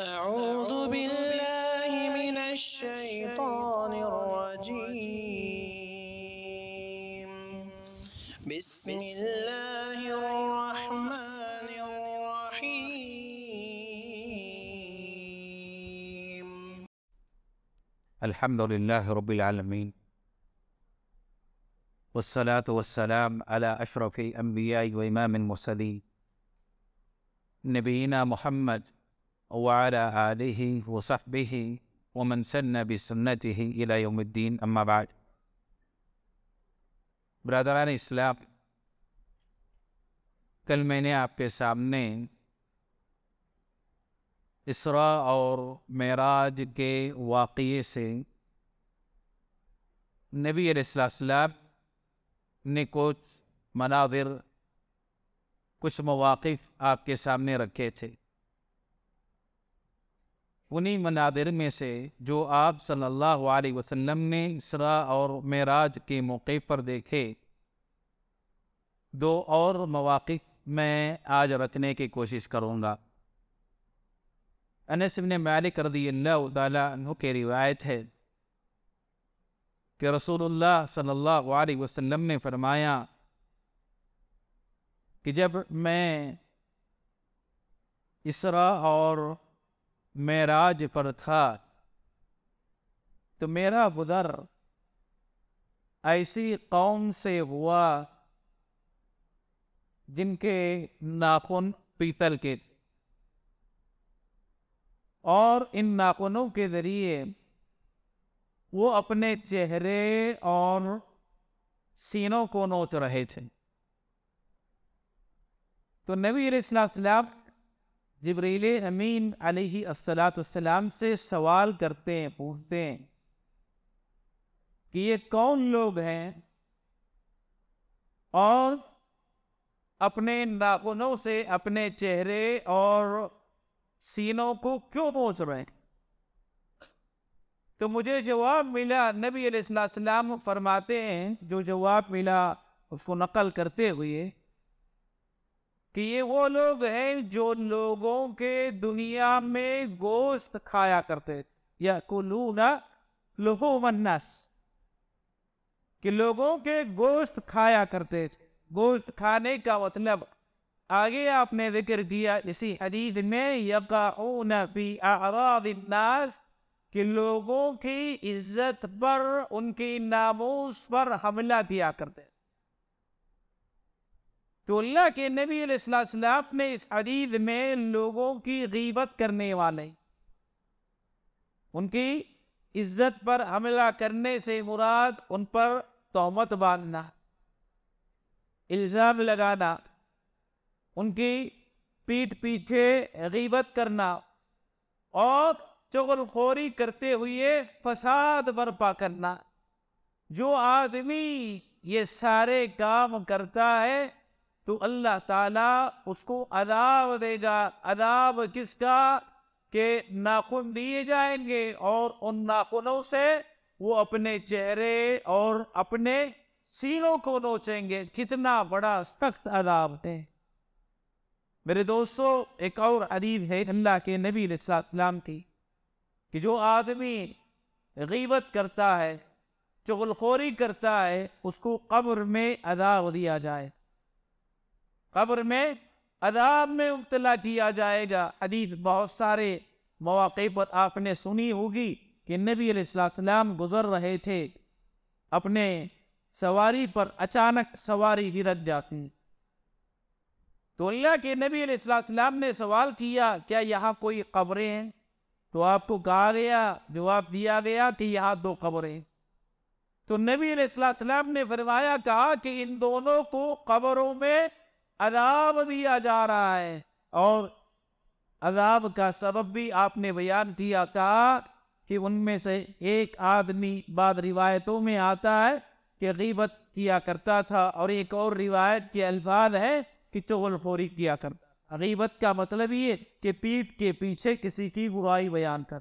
أعوذ بالله من الشيطان الرجيم بسم الله الرحمن الرحيم الحمد لله رب العالمين والصلاة والسلام على أشرف الأنبياء وإمام المرسلين نبينا محمد وعلى آله وصحبه ومن سن بسنته إلى يوم الدين أما بعد برادران اسلام कल मैंने आपके सामने इसरा और महराज के वाक़े से नबी रसलाम ने مناظر मनाविर مواقف آپ کے سامنے رکھے تھے انہی مناظر میں سے جو آپ صلی اللہ علیہ وسلم نے اسرا اور معراج کے موقع پر دیکھے دو اور مواقع میں آج رکھنے کی کوشش کروں گا انس بن مالک رضی اللہ تعالیٰ عنہ کی کے روایت ہے کہ رسول اللہ صلی اللہ علیہ وسلم نے فرمایا کہ جب میں اسرا اور میراج پر تھا تو میرا بدر ایسی قوم سے ہوا جن کے ناخن پیتل کے تھے اور ان ناخنوں کے ذریعے وہ اپنے چہرے اور سینوں کو نوچ رہے تھے تو نبی علیہ السلام جبریل امین علیہ السلاۃ السلام سے سوال کرتے ہیں پوچھتے ہیں کہ یہ کون لوگ ہیں اور اپنے ناخنوں سے اپنے چہرے اور سینوں کو کیوں پہنچ رہے ہیں تو مجھے جواب ملا نبی علیہ السلام فرماتے ہیں جو جواب ملا اس کو نقل کرتے ہوئے کہ یہ وہ لوگ ہیں جو لوگوں کے دنیا میں گوشت کھایا کرتے یا لہو کہ لوگوں کے گوشت کھایا کرتے تھے گوشت کھانے کا مطلب آگے آپ نے ذکر کیا اسی حدیث میں یقعون فی اعراض الناس کہ لوگوں کی عزت پر ان کی ناموس پر حملہ کیا کرتے تو اللہ کے نبی علیہ السلام نے اس حدیث میں لوگوں کی غیبت کرنے والے ان کی عزت پر حملہ کرنے سے مراد ان پر تومت باندھنا الزام لگانا ان کی پیٹ پیچھے غیبت کرنا اور چغل خوری کرتے ہوئے فساد برپا کرنا جو آدمی یہ سارے کام کرتا ہے تو اللہ تعالیٰ اس کو عذاب دے گا عذاب کس کا کہ ناخن دیے جائیں گے اور ان ناخنوں سے وہ اپنے چہرے اور اپنے سینوں کو نوچیں گے کتنا بڑا سخت عذاب ہے میرے دوستو ایک اور عدیب ہے اللہ کے نبی علیہ السلام کی کہ جو آدمی غیبت کرتا ہے چغلخوری کرتا ہے اس کو قبر میں عذاب دیا جائے قبر میں عذاب میں ابتلا کیا جائے گا حدیث بہت سارے مواقع پر آپ نے سنی ہوگی کہ نبی علیہ السلام گزر رہے تھے اپنے سواری پر اچانک سواری گرت جاتی تو اللہ کے نبی علیہ السلام نے سوال کیا کیا یہاں کوئی قبریں ہیں تو آپ کو کہا گیا جواب دیا گیا کہ یہاں دو قبریں تو نبی علیہ السلام نے فرمایا کہا کہ ان دونوں کو قبروں میں عذاب دیا جا رہا ہے اور عذاب کا سبب بھی آپ نے بیان کیا کہا کہ ان میں سے ایک آدمی بعد روایتوں میں آتا ہے کہ غیبت کیا کرتا تھا اور ایک اور روایت کے الفاظ ہے کہ چغل خوری کیا کرتا غیبت کا مطلب یہ کہ پیٹ کے پیچھے کسی کی برائی بیان کر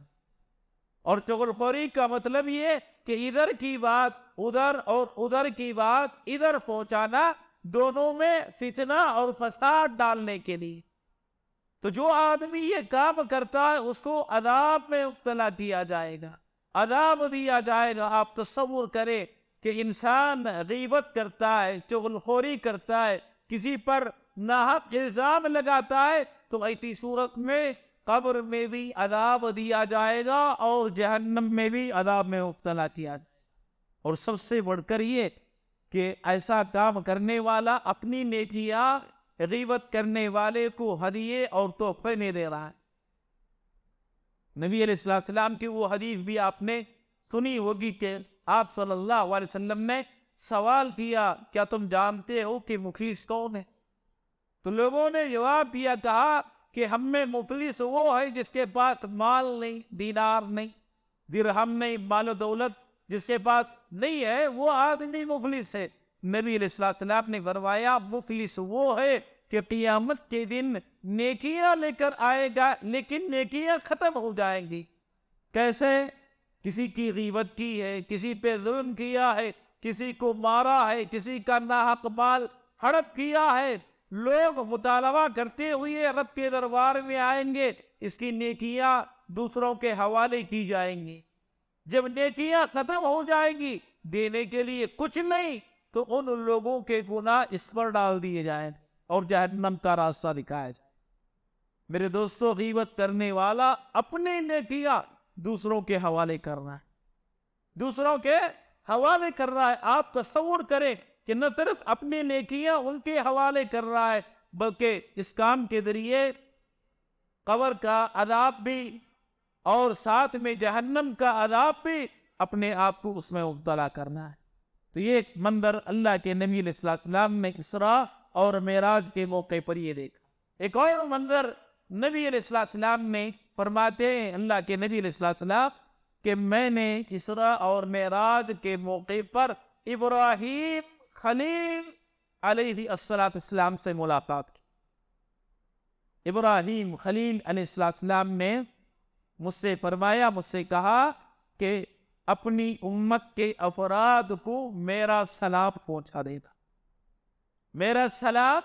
اور چغل خوری کا مطلب یہ کہ ادھر کی بات ادھر اور ادھر کی بات ادھر پہنچانا دونوں میں فتنہ اور فساد ڈالنے کے لیے تو جو آدمی یہ کام کرتا ہے اس کو عذاب میں مبتلا دیا جائے گا عذاب دیا جائے گا آپ تصور کرے کہ انسان غیبت کرتا ہے چغل خوری کرتا ہے کسی پر ناحق الزام لگاتا ہے تو ایسی صورت میں قبر میں بھی عذاب دیا جائے گا اور جہنم میں بھی عذاب میں مبتلا کیا اور سب سے بڑھ کر یہ کہ ایسا کام کرنے والا اپنی نیکیاں غیبت کرنے والے کو ہدیے اور تحفے نہیں دے رہا ہے نبی علیہ السلام السلام کی وہ حدیث بھی آپ نے سنی ہوگی کہ آپ صلی اللہ علیہ وسلم نے سوال کیا کیا تم جانتے ہو کہ مفلس کون ہے تو لوگوں نے جواب دیا کہا کہ ہم میں مفلس وہ ہے جس کے پاس مال نہیں دینار نہیں درہم نہیں مال و دولت جس کے پاس نہیں ہے وہ آدمی مفلس ہے نبی علیہ السلام نے فرمایا مفلس وہ ہے کہ قیامت کے دن نیکیاں لے کر آئے گا لیکن نیکیاں ختم ہو جائیں گی کیسے کسی کی غیبت کی ہے کسی پہ ظلم کیا ہے کسی کو مارا ہے کسی کا ناحق مال ہڑپ کیا ہے لوگ مطالبہ کرتے ہوئے رب کے دربار میں آئیں گے اس کی نیکیاں دوسروں کے حوالے کی جائیں گی جب نیکیاں ختم ہو جائیں گی دینے کے لیے کچھ نہیں تو ان لوگوں کے گناہ اس پر ڈال دیے جائیں اور جہنم کا راستہ دکھائے میرے دوستو غیبت کرنے والا اپنے نیکیاں دوسروں کے حوالے کر رہا ہے دوسروں کے حوالے کر رہا ہے آپ تصور کریں کہ نہ صرف اپنے نیکیاں ان کے حوالے کر رہا ہے بلکہ اس کام کے ذریعے قبر کا عذاب بھی اور ساتھ میں جہنم کا عذاب بھی اپنے آپ کو اس میں مبتلا کرنا ہے تو یہ ایک منظر اللہ کے نبی علیہ اللہ نے اسرا اور معراج کے موقع پر یہ دیکھا ایک اور منظر نبی علیہ السلام نے فرماتے ہیں اللہ کے نبی علیہ السلام کہ میں نے اسرا اور معراج کے موقع پر ابراہیم خلیل علیہ السلام سے ملاقات کی ابراہیم خلیل علیہ السلام نے مجھ سے فرمایا مجھ سے کہا کہ اپنی امت کے افراد کو میرا سلاب پہنچا دے گا میرا سلاب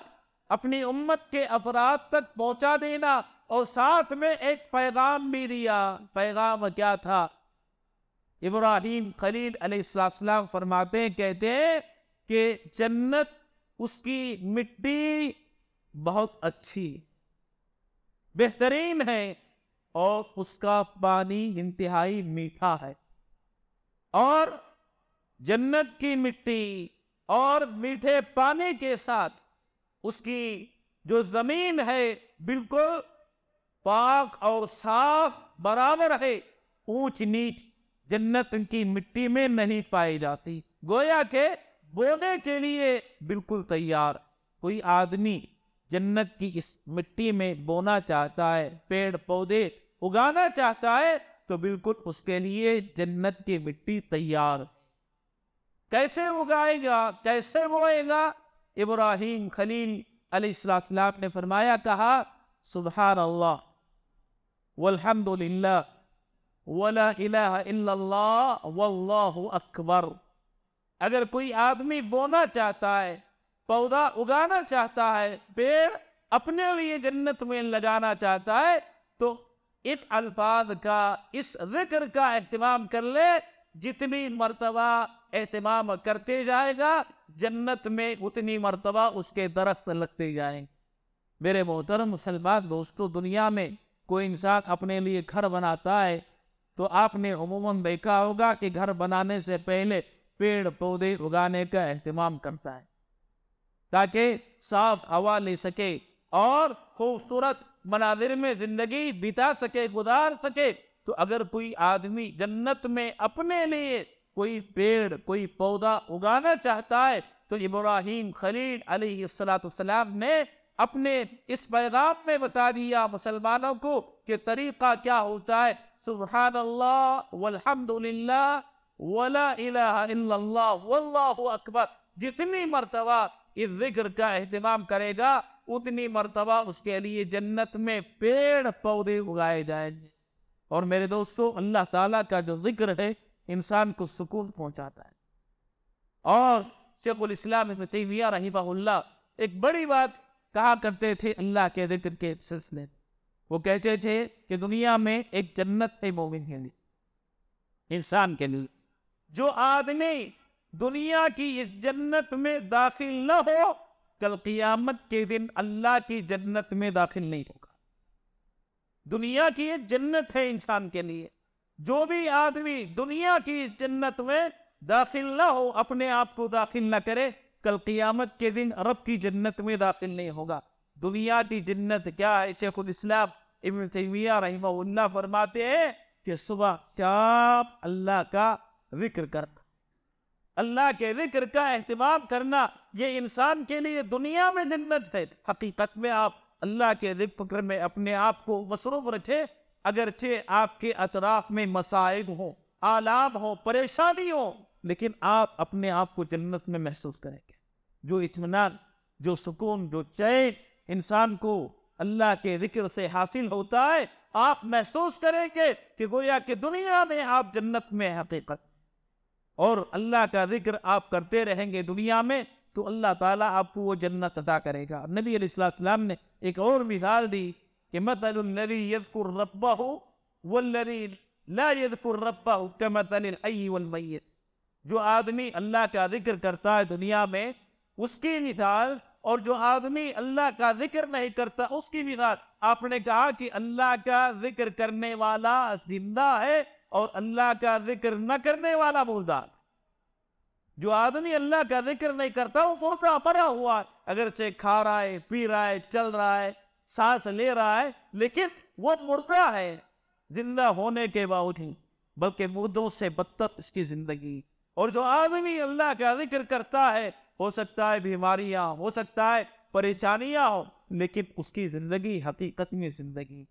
اپنی امت کے افراد تک پہنچا دینا اور ساتھ میں ایک پیغام بھی دیا پیغام کیا تھا ابراہیم خلیل علیہ السلام فرماتے ہیں کہتے ہیں کہ جنت اس کی مٹی بہت اچھی بہترین ہے اور اس کا پانی انتہائی میٹھا ہے اور جنت کی مٹی اور میٹھے پانی کے ساتھ اس کی جو زمین ہے بالکل پاک اور صاف برابر ہے اونچ نیچ جنت کی مٹی میں نہیں پائی جاتی گویا کہ بونے کے لیے بالکل تیار کوئی آدمی جنت کی اس مٹی میں بونا چاہتا ہے پیڑ پودے اگانا چاہتا ہے تو بالکل اس کے لیے جنت کی مٹی تیار کیسے اگائے گا کیسے گا ابراہیم خلیل علیہ السلام نے فرمایا کہا سبحان اللہ واللہ اکبر اگر کوئی آدمی بونا چاہتا ہے پودا اگانا چاہتا ہے پیڑ اپنے لیے جنت میں لگانا چاہتا ہے تو الفاظ کا اس ذکر کا اہتمام کر لے جتنی مرتبہ اہتمام کرتے جائے گا جنت میں اتنی مرتبہ اس کے درخت لگتے جائیں میرے محترم مسلمان دوستو دنیا میں کوئی انسان اپنے لیے گھر بناتا ہے تو آپ نے عموماً دیکھا ہوگا کہ گھر بنانے سے پہلے پیڑ پودے اگانے کا اہتمام کرتا ہے تاکہ صاف ہوا لے سکے اور خوبصورت مناظر میں زندگی بتا سکے گزار سکے تو اگر کوئی آدمی جنت میں اپنے لیے کوئی پیڑ کوئی پودا اگانا چاہتا ہے تو ابراہیم خلیل علیہ السلام نے اپنے اس پیغام میں بتا دیا مسلمانوں کو کہ طریقہ کیا ہوتا ہے سبحان اللہ والحمد للہ الہ الا اللہ واللہ اکبر جتنی مرتبہ اس ذکر کا اہتمام کرے گا اتنی مرتبہ اس کے لیے جنت میں پیڑ پودے اگائے جائیں گے اور میرے دوستو اللہ تعالیٰ کا جو ذکر ہے انسان کو سکون پہنچاتا ہے اور شیخ الاسلام ابن تیمیہ رحمہ اللہ ایک بڑی بات کہا کرتے تھے اللہ کے ذکر کے سلسلے میں وہ کہتے تھے کہ دنیا میں ایک جنت ہے مومن کے لیے انسان کے لیے جو آدمی دنیا کی اس جنت میں داخل نہ ہو کل قیامت کے دن اللہ کی جنت میں داخل نہیں ہوگا دنیا کی جنت ہے انسان کے لیے جو بھی آدمی دنیا کی اس جنت میں داخل نہ ہو اپنے آپ کو داخل نہ کرے کل قیامت کے دن رب کی جنت میں داخل نہیں ہوگا دنیا کی جنت کیا ہے شیخ الاسلام ابن تیمیہ رحمہ اللہ فرماتے ہیں کہ صبح کیا اللہ کا ذکر کر اللہ کے ذکر کا احتمام کرنا یہ انسان کے لیے دنیا میں جنت ہے حقیقت میں آپ اللہ کے ذکر میں اپنے آپ کو مصروف رکھے اگرچہ آپ کے اطراف میں مسائب ہو آلام ہو پریشانی ہو لیکن آپ اپنے آپ کو جنت میں محسوس کریں گے جو اطمینان جو سکون جو چین انسان کو اللہ کے ذکر سے حاصل ہوتا ہے آپ محسوس کریں گے کہ گویا کہ دنیا میں آپ جنت میں حقیقت اور اللہ کا ذکر آپ کرتے رہیں گے دنیا میں تو اللہ تعالیٰ آپ کو وہ جنت عطا کرے گا نبی علیہ السلام نے ایک اور مثال دی کہ میں تنری یزف الربا ہوں یزف الربا جو آدمی اللہ کا ذکر کرتا ہے دنیا میں اس کی مثال اور جو آدمی اللہ کا ذکر نہیں کرتا اس کی مثال آپ نے کہا کہ اللہ کا ذکر کرنے والا زندہ ہے اور اللہ کا ذکر نہ کرنے والا مردار جو آدمی اللہ کا ذکر نہیں کرتا وہ مردہ پڑا ہوا ہے اگرچہ کھا رہا ہے پی رہا ہے چل رہا ہے سانس لے رہا ہے لیکن وہ مردہ ہے زندہ ہونے کے باوجود بلکہ مردوں سے اس کی زندگی اور جو آدمی اللہ کا ذکر کرتا ہے ہو سکتا ہے بیماریاں ہو سکتا ہے پریشانیاں ہو لیکن اس کی زندگی حقیقت میں زندگی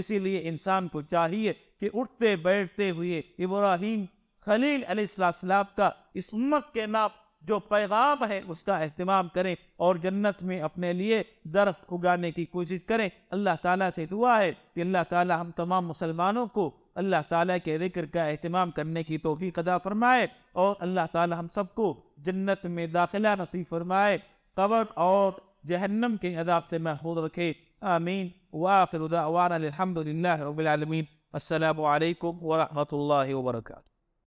اسی لیے انسان کو چاہیے کہ اٹھتے بیٹھتے ہوئے ابراہیم خلیل علیہ السلام کا اس امت کے نام جو پیغام ہے اس کا اہتمام کریں اور جنت میں اپنے لیے درخت اگانے کی کوشش کریں اللہ تعالیٰ سے دعا ہے کہ اللہ تعالیٰ ہم تمام مسلمانوں کو اللہ تعالیٰ کے ذکر کا اہتمام کرنے کی توفیق ادا فرمائے اور اللہ تعالیٰ ہم سب کو جنت میں داخلہ نصیب فرمائے قبر اور جہنم کے عذاب سے محفوظ رکھے آمین وآخر دعوانا للحمدللہ رب العالمین السلام علیکم ورحمۃ اللہ وبرکاتہ